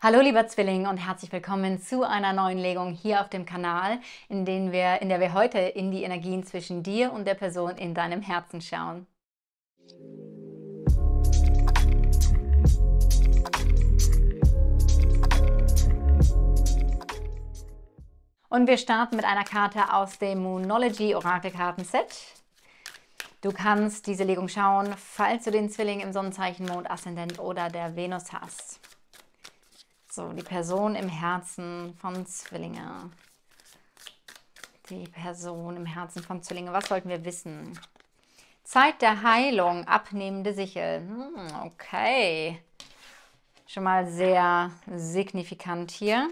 Hallo lieber Zwilling und herzlich willkommen zu einer neuen Legung hier auf dem Kanal, in, denen wir, in der wir heute in die Energien zwischen dir und der Person in deinem Herzen schauen. Und wir starten mit einer Karte aus dem Moonology Orakelkartenset. Du kannst diese Legung schauen, falls du den Zwilling im Sonnenzeichen Mond, Aszendent oder der Venus hast. So, die Person im Herzen von Zwillinge. Die Person im Herzen von Zwillinge. Was sollten wir wissen? Zeit der Heilung, abnehmende Sichel. Hm, okay. Schon mal sehr signifikant hier.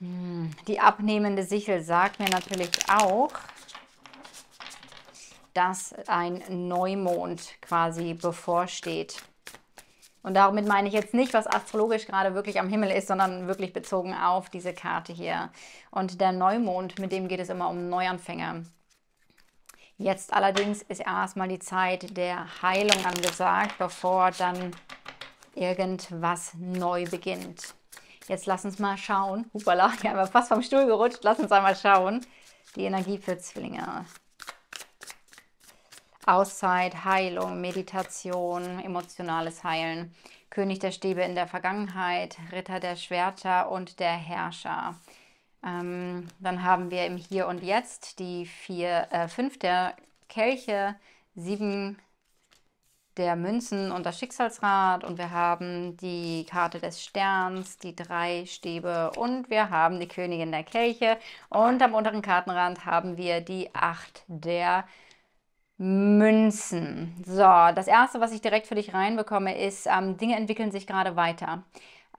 Hm, die abnehmende Sichel sagt mir natürlich auch, dass ein Neumond quasi bevorsteht. Und damit meine ich jetzt nicht, was astrologisch gerade wirklich am Himmel ist, sondern wirklich bezogen auf diese Karte hier. Und der Neumond, mit dem geht es immer um Neuanfänge. Jetzt allerdings ist erstmal die Zeit der Heilung angesagt, bevor dann irgendwas neu beginnt. Jetzt lass uns mal schauen. Hupala, ich habe fast vom Stuhl gerutscht. Lass uns einmal schauen. Die Energie für Zwillinge. Auszeit, Heilung, Meditation, emotionales Heilen, König der Stäbe in der Vergangenheit, Ritter der Schwerter und der Herrscher. Ähm, dann haben wir im Hier und Jetzt die vier, äh, fünf der Kelche, sieben der Münzen und das Schicksalsrad und wir haben die Karte des Sterns, die drei Stäbe und wir haben die Königin der Kelche und am unteren Kartenrand haben wir die acht der Kelche. Münzen. So, das erste, was ich direkt für dich reinbekomme, ist, ähm, Dinge entwickeln sich gerade weiter.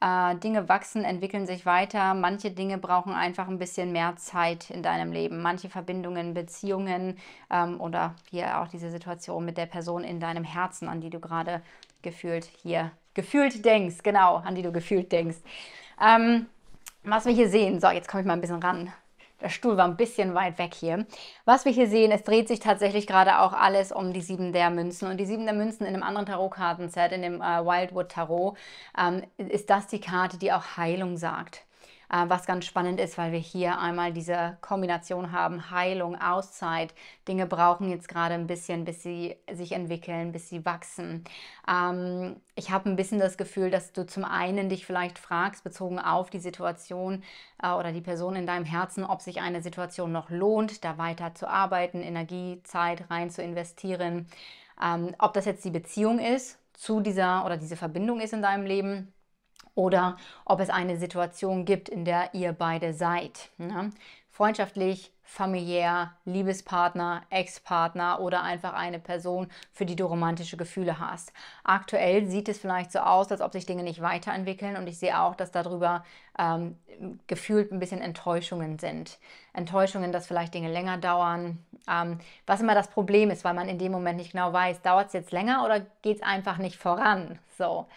Äh, Dinge wachsen, entwickeln sich weiter. Manche Dinge brauchen einfach ein bisschen mehr Zeit in deinem Leben. Manche Verbindungen, Beziehungen ähm, oder hier auch diese Situation mit der Person in deinem Herzen, an die du gerade gefühlt hier, gefühlt denkst, genau, an die du gefühlt denkst. Ähm, was wir hier sehen, so, jetzt komme ich mal ein bisschen ran. Der Stuhl war ein bisschen weit weg hier. Was wir hier sehen, es dreht sich tatsächlich gerade auch alles um die sieben der Münzen. Und die sieben der Münzen in einem anderen Tarotkartenset, in dem äh, Wildwood Tarot, ähm, ist das die Karte, die auch Heilung sagt. Äh, was ganz spannend ist, weil wir hier einmal diese Kombination haben, Heilung, Auszeit. Dinge brauchen jetzt gerade ein bisschen, bis sie sich entwickeln, bis sie wachsen. Ähm, ich habe ein bisschen das Gefühl, dass du zum einen dich vielleicht fragst, bezogen auf die Situation äh, oder die Person in deinem Herzen, ob sich eine Situation noch lohnt, da weiter zu arbeiten, Energie, Zeit rein zu investieren. Ähm, ob das jetzt die Beziehung ist zu dieser oder diese Verbindung ist in deinem Leben oder ob es eine Situation gibt, in der ihr beide seid. Ne? Freundschaftlich, familiär, Liebespartner, Ex-Partner oder einfach eine Person, für die du romantische Gefühle hast. Aktuell sieht es vielleicht so aus, als ob sich Dinge nicht weiterentwickeln und ich sehe auch, dass darüber ähm, gefühlt ein bisschen Enttäuschungen sind. Enttäuschungen, dass vielleicht Dinge länger dauern, ähm, was immer das Problem ist, weil man in dem Moment nicht genau weiß, dauert es jetzt länger oder geht es einfach nicht voran. So.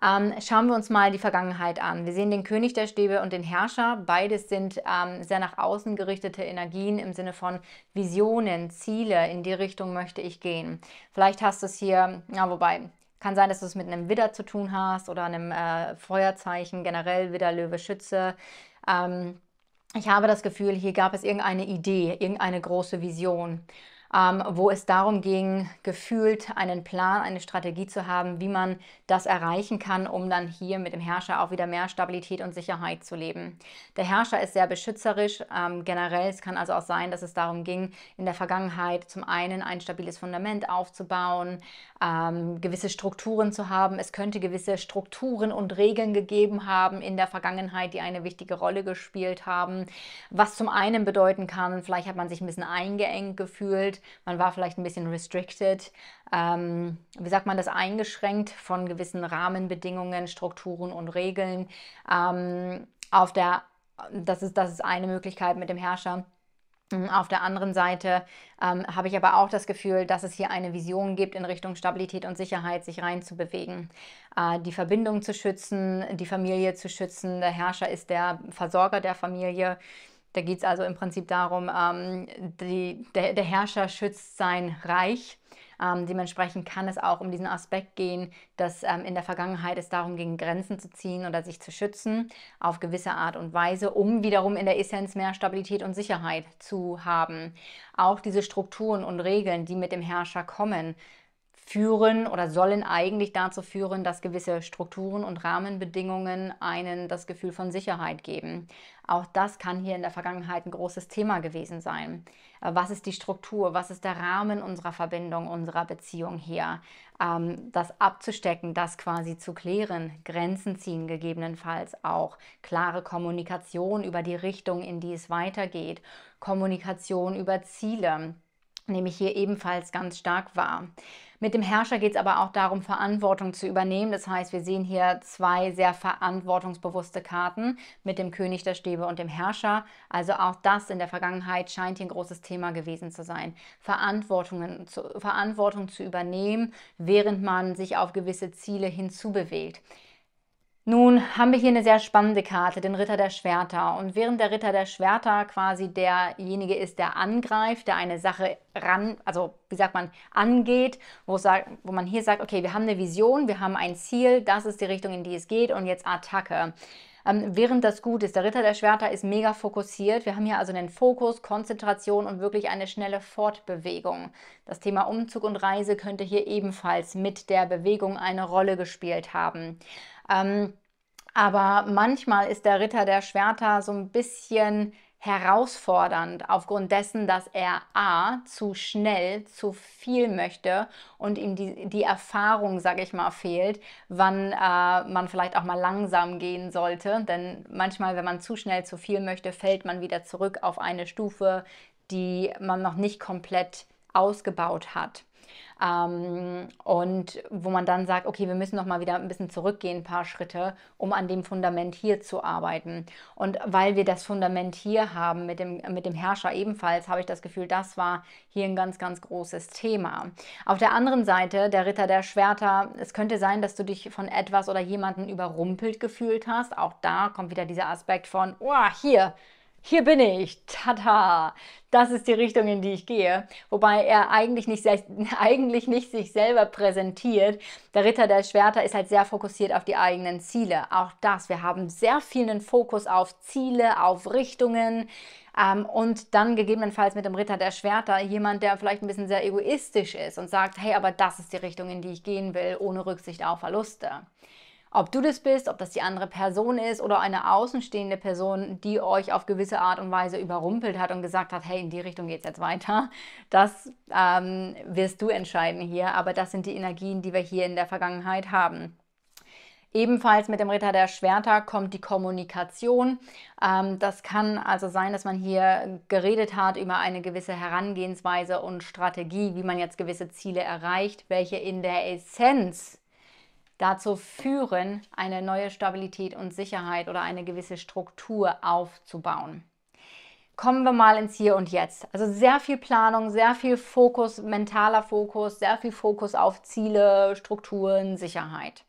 Ähm, schauen wir uns mal die Vergangenheit an. Wir sehen den König der Stäbe und den Herrscher. Beides sind ähm, sehr nach außen gerichtete Energien im Sinne von Visionen, Ziele, in die Richtung möchte ich gehen. Vielleicht hast du es hier, ja, wobei, kann sein, dass du es mit einem Widder zu tun hast oder einem äh, Feuerzeichen, generell Widder, Löwe, Schütze. Ähm, ich habe das Gefühl, hier gab es irgendeine Idee, irgendeine große Vision ähm, wo es darum ging, gefühlt einen Plan, eine Strategie zu haben, wie man das erreichen kann, um dann hier mit dem Herrscher auch wieder mehr Stabilität und Sicherheit zu leben. Der Herrscher ist sehr beschützerisch. Ähm, generell, es kann also auch sein, dass es darum ging, in der Vergangenheit zum einen ein stabiles Fundament aufzubauen, ähm, gewisse Strukturen zu haben. Es könnte gewisse Strukturen und Regeln gegeben haben in der Vergangenheit, die eine wichtige Rolle gespielt haben. Was zum einen bedeuten kann, vielleicht hat man sich ein bisschen eingeengt gefühlt, man war vielleicht ein bisschen restricted, ähm, wie sagt man das, eingeschränkt von gewissen Rahmenbedingungen, Strukturen und Regeln. Ähm, auf der, das ist, das ist eine Möglichkeit mit dem Herrscher. Mhm, auf der anderen Seite ähm, habe ich aber auch das Gefühl, dass es hier eine Vision gibt, in Richtung Stabilität und Sicherheit sich reinzubewegen. Äh, die Verbindung zu schützen, die Familie zu schützen. Der Herrscher ist der Versorger der Familie. Da geht es also im Prinzip darum, ähm, die, der, der, Herrscher schützt sein Reich. Ähm, dementsprechend kann es auch um diesen Aspekt gehen, dass ähm, in der Vergangenheit es darum ging, Grenzen zu ziehen oder sich zu schützen auf gewisse Art und Weise, um wiederum in der Essenz mehr Stabilität und Sicherheit zu haben. Auch diese Strukturen und Regeln, die mit dem Herrscher kommen, führen oder sollen eigentlich dazu führen, dass gewisse Strukturen und Rahmenbedingungen einen das Gefühl von Sicherheit geben. Auch das kann hier in der Vergangenheit ein großes Thema gewesen sein. Äh, was ist die Struktur? Was ist der Rahmen unserer Verbindung, unserer Beziehung hier? Ähm, das abzustecken, das quasi zu klären, Grenzen ziehen gegebenenfalls auch, klare Kommunikation über die Richtung, in die es weitergeht, Kommunikation über Ziele nehme ich hier ebenfalls ganz stark wahr. Mit dem Herrscher geht es aber auch darum, Verantwortung zu übernehmen. Das heißt, wir sehen hier zwei sehr verantwortungsbewusste Karten mit dem König der Stäbe und dem Herrscher. Also auch das in der Vergangenheit scheint hier ein großes Thema gewesen zu sein. Verantwortungen zu, Verantwortung zu übernehmen, während man sich auf gewisse Ziele hinzubewegt. Nun haben wir hier eine sehr spannende Karte, den Ritter der Schwerter. Und während der Ritter der Schwerter quasi derjenige ist, der angreift, der eine Sache ran, also wie sagt man, angeht, wo, sagt, wo man hier sagt, okay, wir haben eine Vision, wir haben ein Ziel, das ist die Richtung, in die es geht und jetzt Attacke ähm, während das gut ist. Der Ritter der Schwerter ist mega fokussiert. Wir haben hier also einen Fokus, Konzentration und wirklich eine schnelle Fortbewegung. Das Thema Umzug und Reise könnte hier ebenfalls mit der Bewegung eine Rolle gespielt haben. Ähm, aber manchmal ist der Ritter der Schwerter so ein bisschen herausfordernd aufgrund dessen, dass er a zu schnell, zu viel möchte und ihm die, die Erfahrung, sage ich mal, fehlt, wann äh, man vielleicht auch mal langsam gehen sollte. Denn manchmal, wenn man zu schnell, zu viel möchte, fällt man wieder zurück auf eine Stufe, die man noch nicht komplett ausgebaut hat. Ähm, und wo man dann sagt, okay, wir müssen noch mal wieder ein bisschen zurückgehen, ein paar Schritte, um an dem Fundament hier zu arbeiten. Und weil wir das Fundament hier haben, mit dem, mit dem Herrscher ebenfalls, habe ich das Gefühl, das war hier ein ganz, ganz großes Thema. Auf der anderen Seite, der Ritter der Schwerter, es könnte sein, dass du dich von etwas oder jemanden überrumpelt gefühlt hast. Auch da kommt wieder dieser Aspekt von, oh, hier, hier bin ich, tada, das ist die Richtung, in die ich gehe. Wobei er eigentlich nicht, eigentlich nicht sich selber präsentiert. Der Ritter der Schwerter ist halt sehr fokussiert auf die eigenen Ziele. Auch das, wir haben sehr vielen Fokus auf Ziele, auf Richtungen. Ähm, und dann gegebenenfalls mit dem Ritter der Schwerter jemand, der vielleicht ein bisschen sehr egoistisch ist und sagt, hey, aber das ist die Richtung, in die ich gehen will, ohne Rücksicht auf Verluste. Ob du das bist, ob das die andere Person ist oder eine außenstehende Person, die euch auf gewisse Art und Weise überrumpelt hat und gesagt hat, hey, in die Richtung geht es jetzt weiter, das ähm, wirst du entscheiden hier. Aber das sind die Energien, die wir hier in der Vergangenheit haben. Ebenfalls mit dem Ritter der Schwerter kommt die Kommunikation. Ähm, das kann also sein, dass man hier geredet hat über eine gewisse Herangehensweise und Strategie, wie man jetzt gewisse Ziele erreicht, welche in der Essenz dazu führen, eine neue Stabilität und Sicherheit oder eine gewisse Struktur aufzubauen. Kommen wir mal ins Hier und Jetzt. Also sehr viel Planung, sehr viel Fokus, mentaler Fokus, sehr viel Fokus auf Ziele, Strukturen, Sicherheit.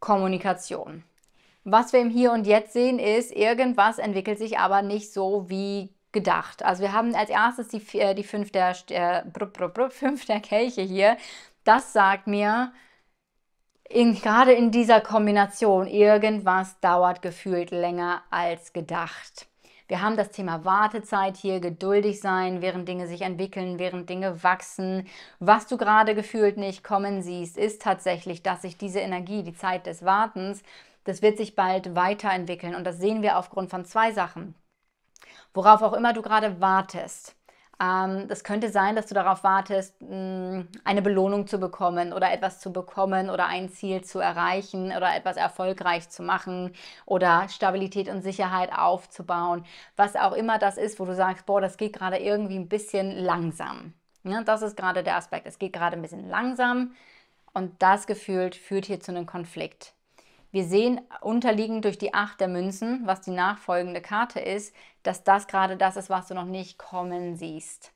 Kommunikation. Was wir im Hier und Jetzt sehen, ist, irgendwas entwickelt sich aber nicht so wie gedacht. Also wir haben als erstes die, äh, die fünf, der, äh, fünf der Kelche hier. Das sagt mir, in, gerade in dieser Kombination, irgendwas dauert gefühlt länger als gedacht. Wir haben das Thema Wartezeit hier, geduldig sein, während Dinge sich entwickeln, während Dinge wachsen. Was du gerade gefühlt nicht kommen siehst, ist tatsächlich, dass sich diese Energie, die Zeit des Wartens, das wird sich bald weiterentwickeln. Und das sehen wir aufgrund von zwei Sachen. Worauf auch immer du gerade wartest. Ähm, das könnte sein, dass du darauf wartest, mm, eine Belohnung zu bekommen oder etwas zu bekommen oder ein Ziel zu erreichen oder etwas erfolgreich zu machen oder Stabilität und Sicherheit aufzubauen. Was auch immer das ist, wo du sagst, boah, das geht gerade irgendwie ein bisschen langsam. Ja, das ist gerade der Aspekt. Es geht gerade ein bisschen langsam und das gefühlt führt hier zu einem Konflikt. Wir sehen unterliegend durch die Acht der Münzen, was die nachfolgende Karte ist, dass das gerade das ist, was du noch nicht kommen siehst.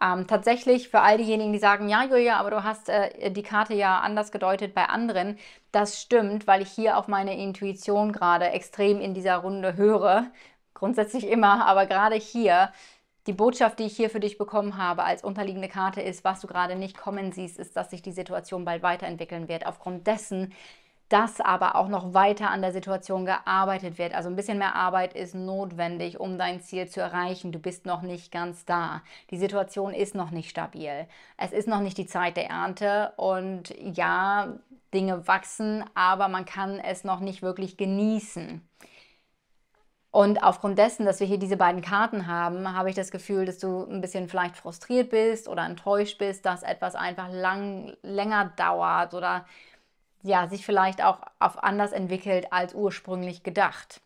Ähm, tatsächlich für all diejenigen, die sagen, ja, Julia, aber du hast äh, die Karte ja anders gedeutet bei anderen, das stimmt, weil ich hier auf meine Intuition gerade extrem in dieser Runde höre. Grundsätzlich immer, aber gerade hier die Botschaft, die ich hier für dich bekommen habe als unterliegende Karte ist, was du gerade nicht kommen siehst, ist, dass sich die Situation bald weiterentwickeln wird. Aufgrund dessen dass aber auch noch weiter an der Situation gearbeitet wird. Also ein bisschen mehr Arbeit ist notwendig, um dein Ziel zu erreichen. Du bist noch nicht ganz da. Die Situation ist noch nicht stabil. Es ist noch nicht die Zeit der Ernte und ja, Dinge wachsen, aber man kann es noch nicht wirklich genießen. Und aufgrund dessen, dass wir hier diese beiden Karten haben, habe ich das Gefühl, dass du ein bisschen vielleicht frustriert bist oder enttäuscht bist, dass etwas einfach lang, länger dauert oder ja, sich vielleicht auch auf anders entwickelt als ursprünglich gedacht.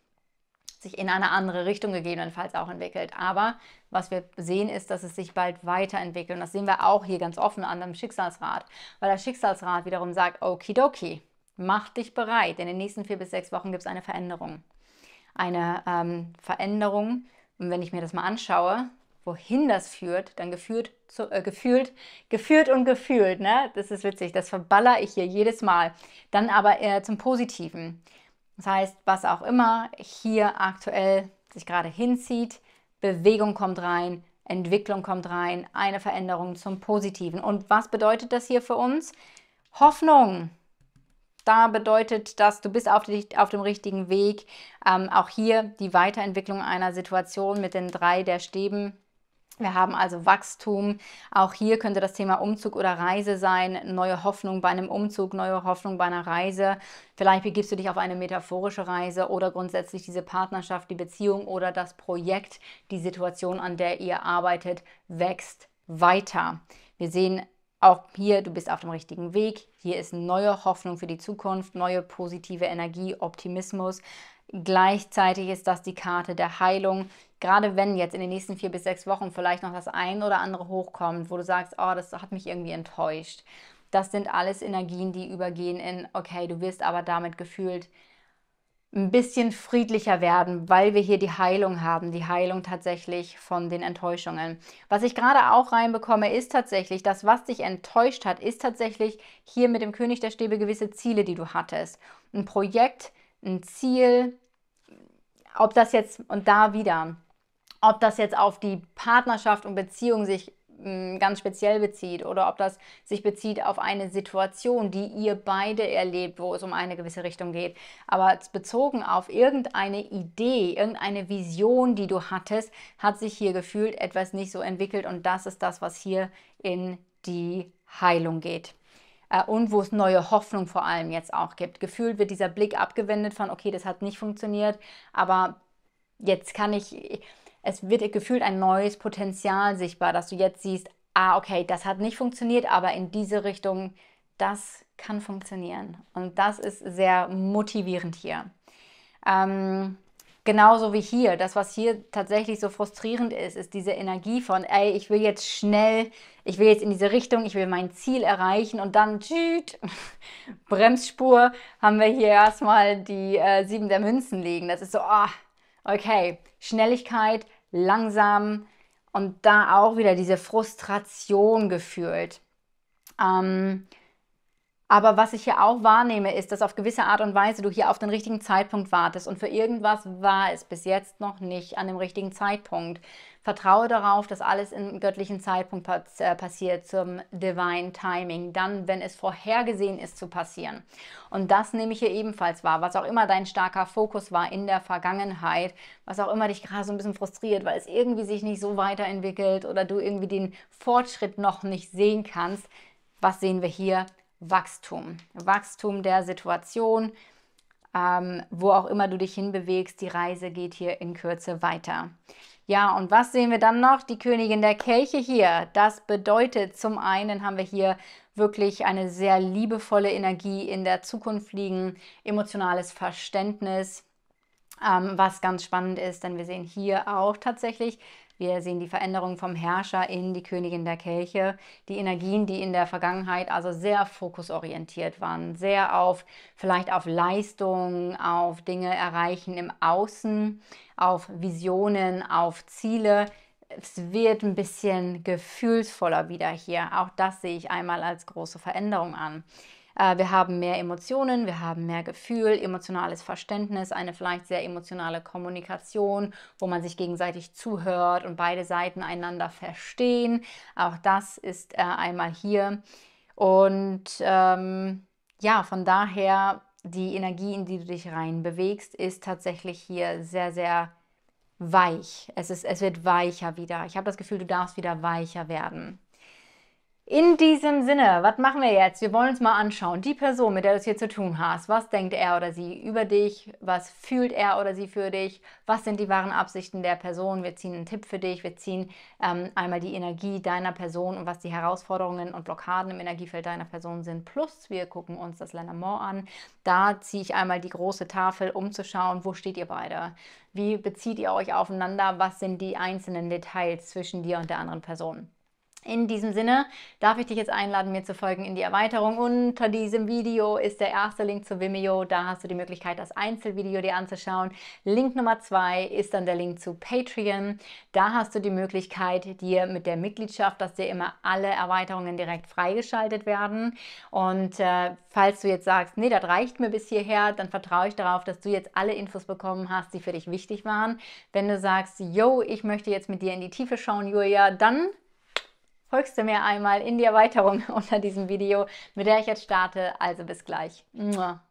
Sich in eine andere Richtung gegebenenfalls auch entwickelt. Aber was wir sehen, ist, dass es sich bald weiterentwickelt. Und das sehen wir auch hier ganz offen an dem Schicksalsrat, weil der Schicksalsrat wiederum sagt: Okidoki, mach dich bereit, in den nächsten vier bis sechs Wochen gibt es eine Veränderung. Eine ähm, Veränderung, und wenn ich mir das mal anschaue, wohin das führt, dann geführt, zu, äh, gefühlt, geführt und gefühlt, ne? Das ist witzig, das verballere ich hier jedes Mal. Dann aber eher zum Positiven. Das heißt, was auch immer hier aktuell sich gerade hinzieht, Bewegung kommt rein, Entwicklung kommt rein, eine Veränderung zum Positiven. Und was bedeutet das hier für uns? Hoffnung. Da bedeutet das, du bist auf, die, auf dem richtigen Weg. Ähm, auch hier die Weiterentwicklung einer Situation mit den drei der Stäben, wir haben also Wachstum. Auch hier könnte das Thema Umzug oder Reise sein. Neue Hoffnung bei einem Umzug, neue Hoffnung bei einer Reise. Vielleicht begibst du dich auf eine metaphorische Reise oder grundsätzlich diese Partnerschaft, die Beziehung oder das Projekt, die Situation, an der ihr arbeitet, wächst weiter. Wir sehen auch hier, du bist auf dem richtigen Weg. Hier ist neue Hoffnung für die Zukunft, neue positive Energie, Optimismus. Gleichzeitig ist das die Karte der Heilung. Gerade wenn jetzt in den nächsten vier bis sechs Wochen vielleicht noch das ein oder andere hochkommt, wo du sagst, oh, das hat mich irgendwie enttäuscht. Das sind alles Energien, die übergehen in, okay, du wirst aber damit gefühlt ein bisschen friedlicher werden, weil wir hier die Heilung haben, die Heilung tatsächlich von den Enttäuschungen. Was ich gerade auch reinbekomme, ist tatsächlich, das, was dich enttäuscht hat, ist tatsächlich hier mit dem König der Stäbe gewisse Ziele, die du hattest. Ein Projekt, ein Ziel, ob das jetzt, und da wieder, ob das jetzt auf die Partnerschaft und Beziehung sich mm, ganz speziell bezieht oder ob das sich bezieht auf eine Situation, die ihr beide erlebt, wo es um eine gewisse Richtung geht. Aber bezogen auf irgendeine Idee, irgendeine Vision, die du hattest, hat sich hier gefühlt etwas nicht so entwickelt und das ist das, was hier in die Heilung geht äh, und wo es neue Hoffnung vor allem jetzt auch gibt. Gefühlt wird dieser Blick abgewendet von, okay, das hat nicht funktioniert, aber jetzt kann ich, es wird gefühlt ein neues Potenzial sichtbar, dass du jetzt siehst, ah, okay, das hat nicht funktioniert, aber in diese Richtung, das kann funktionieren. Und das ist sehr motivierend hier. Ähm, genauso wie hier. Das, was hier tatsächlich so frustrierend ist, ist diese Energie von, ey, ich will jetzt schnell ich will jetzt in diese Richtung, ich will mein Ziel erreichen und dann tschüt, Bremsspur, haben wir hier erstmal die äh, sieben der Münzen liegen. Das ist so, oh, okay, Schnelligkeit, langsam und da auch wieder diese Frustration gefühlt. Ähm, aber was ich hier auch wahrnehme, ist, dass auf gewisse Art und Weise du hier auf den richtigen Zeitpunkt wartest und für irgendwas war es bis jetzt noch nicht an dem richtigen Zeitpunkt. Vertraue darauf, dass alles im göttlichen Zeitpunkt äh, passiert, zum Divine Timing, dann, wenn es vorhergesehen ist zu passieren. Und das nehme ich hier ebenfalls wahr, was auch immer dein starker Fokus war in der Vergangenheit, was auch immer dich gerade so ein bisschen frustriert, weil es irgendwie sich nicht so weiterentwickelt oder du irgendwie den Fortschritt noch nicht sehen kannst. Was sehen wir hier? Wachstum. Wachstum der Situation, ähm, wo auch immer du dich hinbewegst, die Reise geht hier in Kürze weiter. Ja, und was sehen wir dann noch? Die Königin der Kelche hier. Das bedeutet, zum einen haben wir hier wirklich eine sehr liebevolle Energie in der Zukunft liegen, emotionales Verständnis, ähm, was ganz spannend ist, denn wir sehen hier auch tatsächlich wir sehen die Veränderung vom Herrscher in die Königin der Kelche. Die Energien, die in der Vergangenheit also sehr fokusorientiert waren, sehr auf vielleicht auf Leistung, auf Dinge erreichen im Außen, auf Visionen, auf Ziele, es wird ein bisschen gefühlsvoller wieder hier. Auch das sehe ich einmal als große Veränderung an. Äh, wir haben mehr Emotionen, wir haben mehr Gefühl, emotionales Verständnis, eine vielleicht sehr emotionale Kommunikation, wo man sich gegenseitig zuhört und beide Seiten einander verstehen. Auch das ist äh, einmal hier. Und ähm, ja, von daher, die Energie, in die du dich reinbewegst, ist tatsächlich hier sehr, sehr weich. Es, ist, es wird weicher wieder. Ich habe das Gefühl, du darfst wieder weicher werden. In diesem Sinne, was machen wir jetzt? Wir wollen uns mal anschauen, die Person, mit der du es hier zu tun hast, was denkt er oder sie über dich, was fühlt er oder sie für dich, was sind die wahren Absichten der Person, wir ziehen einen Tipp für dich, wir ziehen ähm, einmal die Energie deiner Person und was die Herausforderungen und Blockaden im Energiefeld deiner Person sind, plus wir gucken uns das Lenormand an, da ziehe ich einmal die große Tafel, um zu schauen, wo steht ihr beide, wie bezieht ihr euch aufeinander, was sind die einzelnen Details zwischen dir und der anderen Person. In diesem Sinne darf ich dich jetzt einladen, mir zu folgen in die Erweiterung. Unter diesem Video ist der erste Link zu Vimeo. Da hast du die Möglichkeit, das Einzelvideo dir anzuschauen. Link Nummer zwei ist dann der Link zu Patreon. Da hast du die Möglichkeit, dir mit der Mitgliedschaft, dass dir immer alle Erweiterungen direkt freigeschaltet werden. Und äh, falls du jetzt sagst, nee, das reicht mir bis hierher, dann vertraue ich darauf, dass du jetzt alle Infos bekommen hast, die für dich wichtig waren. Wenn du sagst, yo, ich möchte jetzt mit dir in die Tiefe schauen, Julia, dann folgst du mir einmal in die Erweiterung unter diesem Video, mit der ich jetzt starte. Also bis gleich. Mua.